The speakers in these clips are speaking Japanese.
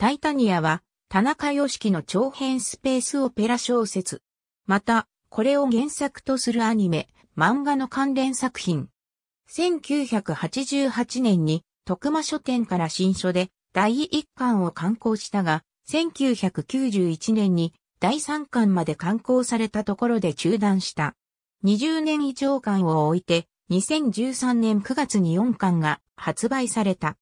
タイタニアは、田中良樹の長編スペースオペラ小説。また、これを原作とするアニメ、漫画の関連作品。1988年に、徳間書店から新書で、第1巻を刊行したが、1991年に第3巻まで刊行されたところで中断した。20年以上間を置いて、2013年9月に4巻が発売された。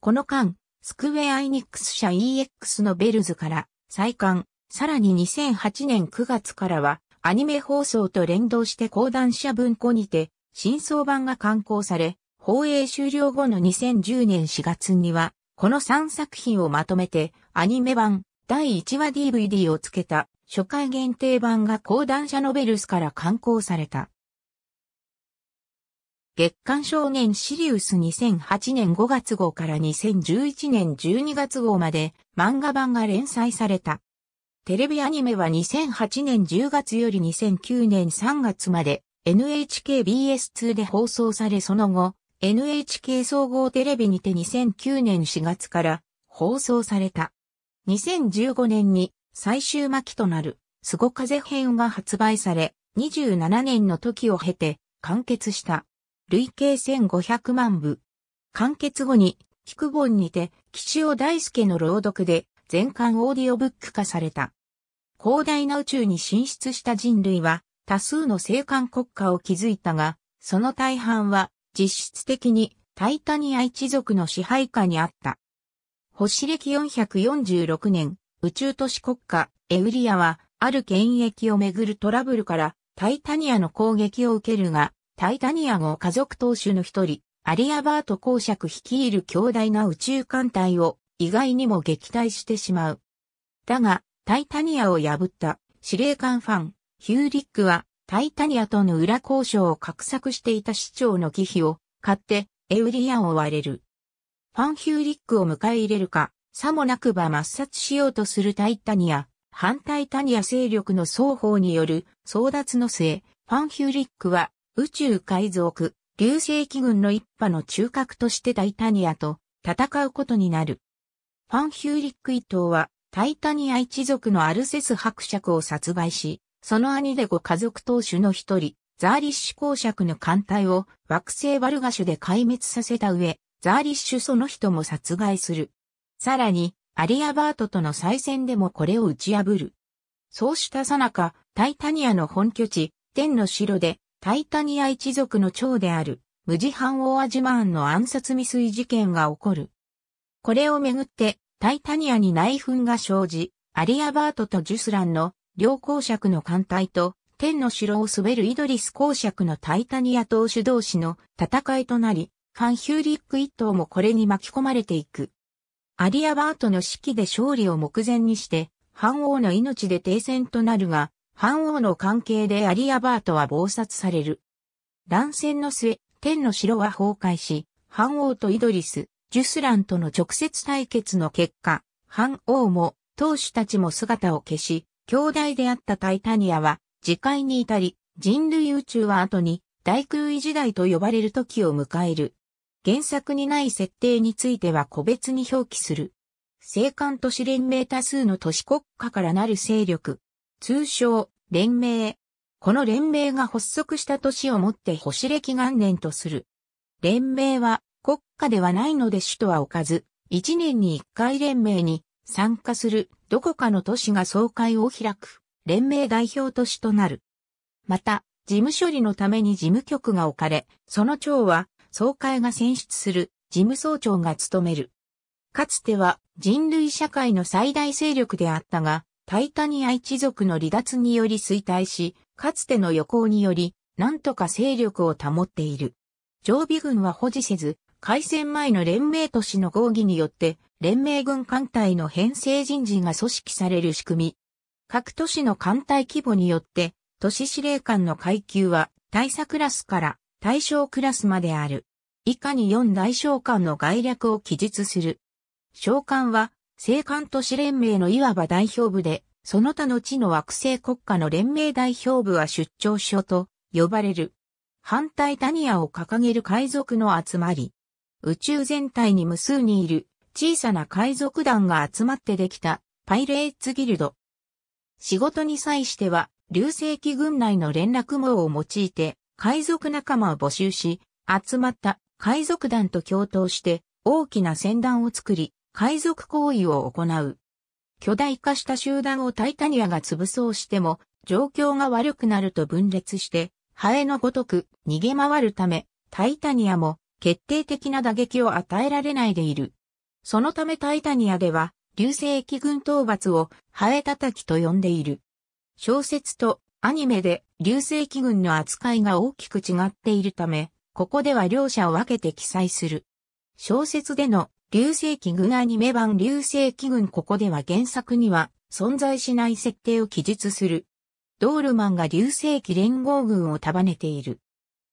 この間、スクウェア・イニックス社 EX のベルズから再刊、さらに2008年9月からは、アニメ放送と連動して講談社文庫にて、新装版が刊行され、放映終了後の2010年4月には、この3作品をまとめて、アニメ版、第1話 DVD をつけた、初回限定版が講談社ノベルスから刊行された。月刊少年シリウス2008年5月号から2011年12月号まで漫画版が連載された。テレビアニメは2008年10月より2009年3月まで NHKBS2 で放送されその後 NHK 総合テレビにて2009年4月から放送された。2015年に最終巻となるすご風編が発売され27年の時を経て完結した。累計1500万部。完結後に、菊本にて、岸尾大輔の朗読で、全巻オーディオブック化された。広大な宇宙に進出した人類は、多数の生還国家を築いたが、その大半は、実質的に、タイタニア一族の支配下にあった。星歴446年、宇宙都市国家、エウリアは、ある権益をめぐるトラブルから、タイタニアの攻撃を受けるが、タイタニア号家族当主の一人、アリアバート公爵率いる強大な宇宙艦隊を意外にも撃退してしまう。だが、タイタニアを破った司令官ファン、ヒューリックはタイタニアとの裏交渉を画策していた市長の忌避を買ってエウリアを追われる。ファンヒューリックを迎え入れるか、さもなくば抹殺しようとするタイタニア、反対タニア勢力の双方による争奪の末、ファンヒューリックは宇宙海賊、流星機軍の一派の中核としてタイタニアと戦うことになる。ファン・ヒューリック伊藤はタイタニア一族のアルセス伯爵を殺害し、その兄でご家族当主の一人、ザーリッシュ公爵の艦隊を惑星バルガシュで壊滅させた上、ザーリッシュその人も殺害する。さらに、アリアバートとの再戦でもこれを打ち破る。そうしたさなか、タイタニアの本拠地、天の城で、タイタニア一族の長である、無事ハン・オアジマーンの暗殺未遂事件が起こる。これをめぐって、タイタニアに内紛が生じ、アリアバートとジュスランの両公爵の艦隊と、天の城を滑るイドリス公爵のタイタニア党首同士の戦いとなり、ファン・ヒューリック一党もこれに巻き込まれていく。アリアバートの指揮で勝利を目前にして、反王の命で停戦となるが、藩王の関係でアリアバートは暴殺される。乱戦の末、天の城は崩壊し、藩王とイドリス、ジュスランとの直接対決の結果、藩王も、当主たちも姿を消し、兄弟であったタイタニアは、自戒に至り、人類宇宙は後に、大空位時代と呼ばれる時を迎える。原作にない設定については個別に表記する。聖官都市連盟多数の都市国家からなる勢力、通称、連盟。この連盟が発足した年をもって星歴元年とする。連盟は国家ではないので首都は置かず、一年に一回連盟に参加するどこかの都市が総会を開く、連盟代表都市となる。また、事務処理のために事務局が置かれ、その長は総会が選出する事務総長が務める。かつては人類社会の最大勢力であったが、タイタニア一族の離脱により衰退し、かつての予行により、なんとか勢力を保っている。常備軍は保持せず、開戦前の連盟都市の合議によって、連盟軍艦隊の編成人事が組織される仕組み。各都市の艦隊規模によって、都市司令官の階級は大佐クラスから大将クラスまである。以下に4大将官の概略を記述する。将官は青函都市連盟のいわば代表部で、その他の地の惑星国家の連盟代表部は出張所と呼ばれる。反対タニアを掲げる海賊の集まり。宇宙全体に無数にいる小さな海賊団が集まってできたパイレーツギルド。仕事に際しては、流星機軍内の連絡網を用いて、海賊仲間を募集し、集まった海賊団と共闘して大きな船団を作り、海賊行為を行う。巨大化した集団をタイタニアが潰そうしても、状況が悪くなると分裂して、ハエのごとく逃げ回るため、タイタニアも決定的な打撃を与えられないでいる。そのためタイタニアでは、流星機軍討伐をハエ叩きと呼んでいる。小説とアニメで流星機軍の扱いが大きく違っているため、ここでは両者を分けて記載する。小説での流星機群アニメ版流星機群ここでは原作には存在しない設定を記述する。ドールマンが流星機連合軍を束ねている。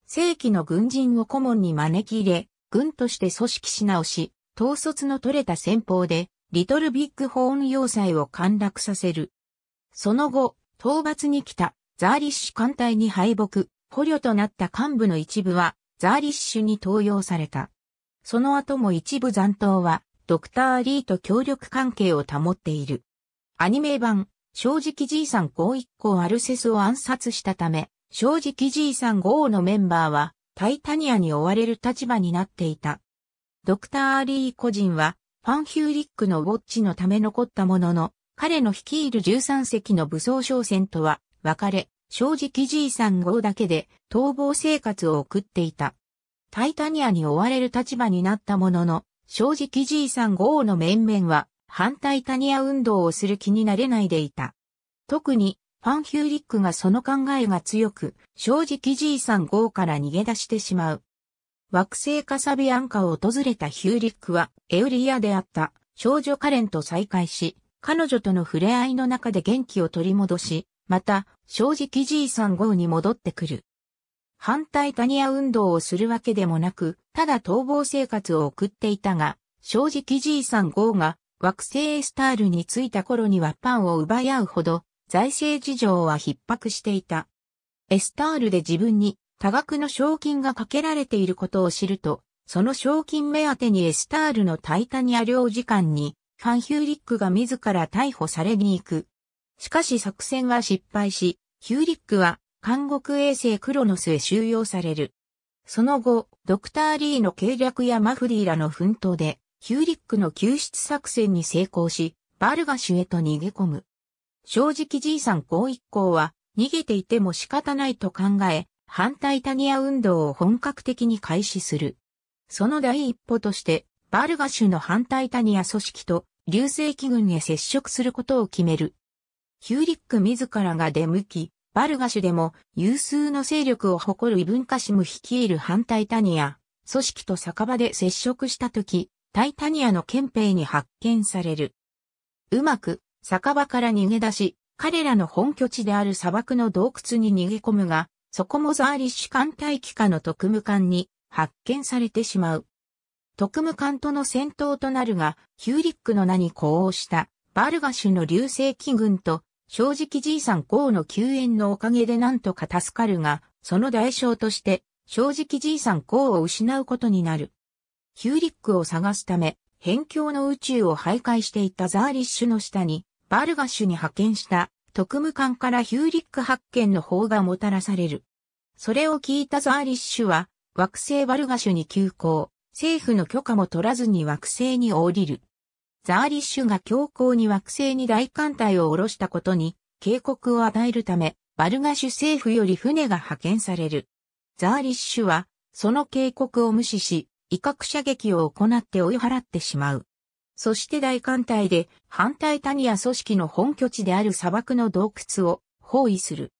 正規の軍人を顧問に招き入れ、軍として組織し直し、統率の取れた戦法で、リトルビッグホーン要塞を陥落させる。その後、討伐に来たザーリッシュ艦隊に敗北、捕虜となった幹部の一部はザーリッシュに登用された。その後も一部残党は、ドクター・リーと協力関係を保っている。アニメ版、正直いさん5一行アルセスを暗殺したため、正直いさん5のメンバーは、タイタニアに追われる立場になっていた。ドクター・リー個人は、ファンヒューリックのウォッチのため残ったものの、彼の率いる13隻の武装商船とは、別れ、正直いさん5だけで逃亡生活を送っていた。タイタニアに追われる立場になったものの、正直 g 3号の面々は反タイタニア運動をする気になれないでいた。特に、ファンヒューリックがその考えが強く、正直 g 3号から逃げ出してしまう。惑星カサビアンカを訪れたヒューリックは、エウリアであった少女カレンと再会し、彼女との触れ合いの中で元気を取り戻し、また、正直 g 3号に戻ってくる。反対タニア運動をするわけでもなく、ただ逃亡生活を送っていたが、正直 G さん号が惑星エスタールに着いた頃にはパンを奪い合うほど、財政事情は逼迫していた。エスタールで自分に多額の賞金がかけられていることを知ると、その賞金目当てにエスタールのタイタニア領事館に、ファンヒューリックが自ら逮捕されに行く。しかし作戦は失敗し、ヒューリックは韓国衛星クロノスへ収容される。その後、ドクター・リーの計略やマフディらの奮闘で、ヒューリックの救出作戦に成功し、バルガシュへと逃げ込む。正直じいさん公一行は、逃げていても仕方ないと考え、反対タニア運動を本格的に開始する。その第一歩として、バルガシュの反対タニア組織と流星機軍へ接触することを決める。ヒューリック自らが出向き、バルガシュでも有数の勢力を誇る異文化シム率いる反タイタニア、組織と酒場で接触した時、タイタニアの憲兵に発見される。うまく、酒場から逃げ出し、彼らの本拠地である砂漠の洞窟に逃げ込むが、そこもザーリッシュ艦隊機下の特務艦に発見されてしまう。特務艦との戦闘となるが、ヒューリックの名に呼応した、バルガシュの流星機軍と正直じいさん公の救援のおかげでなんとか助かるが、その代償として、正直じいさん公を失うことになる。ヒューリックを探すため、辺境の宇宙を徘徊していたザーリッシュの下に、バルガッシュに派遣した特務官からヒューリック発見の方がもたらされる。それを聞いたザーリッシュは、惑星バルガッシュに急行、政府の許可も取らずに惑星に降りる。ザーリッシュが強硬に惑星に大艦隊を下ろしたことに警告を与えるため、バルガシュ政府より船が派遣される。ザーリッシュは、その警告を無視し、威嚇射撃を行って追い払ってしまう。そして大艦隊で反対谷や組織の本拠地である砂漠の洞窟を包囲する。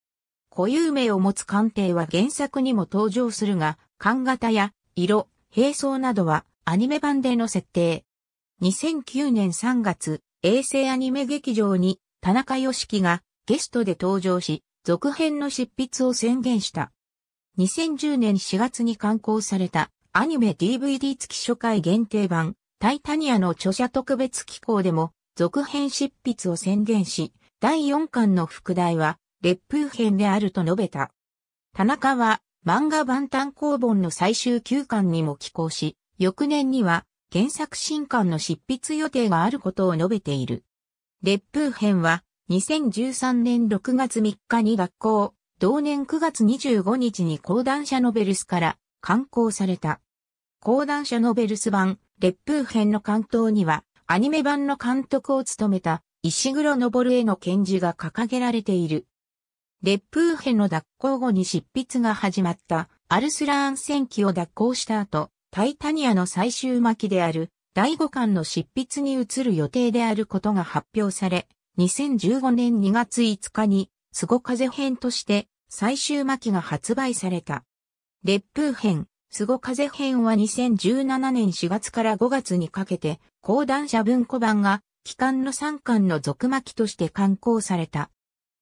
固有名を持つ艦艇は原作にも登場するが、艦型や色、兵装などはアニメ版での設定。2009年3月、衛星アニメ劇場に田中良樹がゲストで登場し、続編の執筆を宣言した。2010年4月に刊行されたアニメ DVD 付き初回限定版タイタニアの著者特別機構でも続編執筆を宣言し、第4巻の副題は烈風編であると述べた。田中は漫画版単行本の最終9巻にも寄稿し、翌年には原作新刊の執筆予定があることを述べている。烈風編は2013年6月3日に学校、同年9月25日に講談社ノベルスから刊行された。講談社ノベルス版、烈風編の関東には、アニメ版の監督を務めた石黒昇への献示が掲げられている。烈風編の脱行後に執筆が始まったアルスラーン戦記を脱行した後、タイタニアの最終巻である第5巻の執筆に移る予定であることが発表され、2015年2月5日に、スゴ風編として最終巻が発売された。烈風編、スゴ風編は2017年4月から5月にかけて、講談社文庫版が、期間の3巻の続巻として刊行された。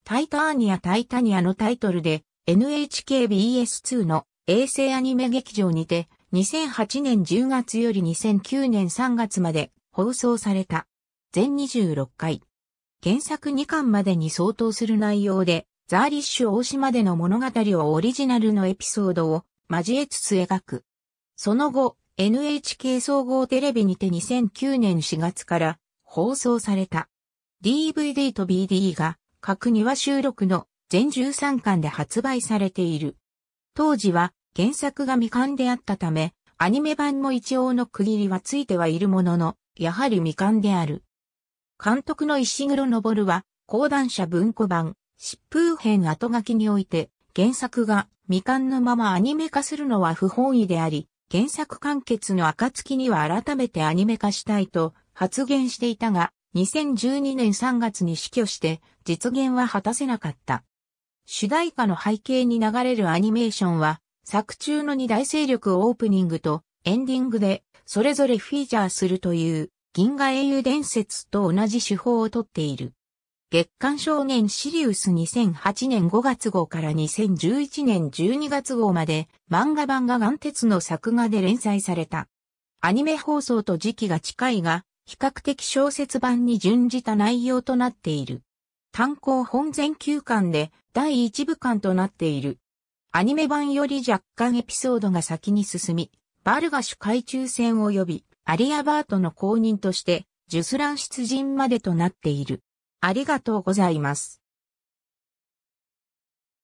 タイターニア・タイタニアのタイトルで、NHKBS2 の衛星アニメ劇場にて、2008年10月より2009年3月まで放送された。全26回。原作2巻までに相当する内容で、ザーリッシュ大島での物語をオリジナルのエピソードを交えつつ描く。その後、NHK 総合テレビにて2009年4月から放送された。DVD と BD が各庭収録の全13巻で発売されている。当時は原作が未完であったため、アニメ版も一応の区切りはついてはいるものの、やはり未完である。監督の石黒昇は、講談社文庫版、疾風編後書きにおいて、原作が未完のままアニメ化するのは不本意であり、原作完結の暁には改めてアニメ化したいと発言していたが、2012年3月に死去して実現は果たせなかった。主題歌の背景に流れるアニメーションは作中の二大勢力をオープニングとエンディングでそれぞれフィーチャーするという銀河英雄伝説と同じ手法をとっている。月刊少年シリウス2008年5月号から2011年12月号まで漫画版が岩鉄の作画で連載された。アニメ放送と時期が近いが、比較的小説版に準じた内容となっている。単行本全9巻で第1部巻となっている。アニメ版より若干エピソードが先に進み、バルガ主海中戦を呼び、アリアバートの公認として、ジュスラン出陣までとなっている。ありがとうございます。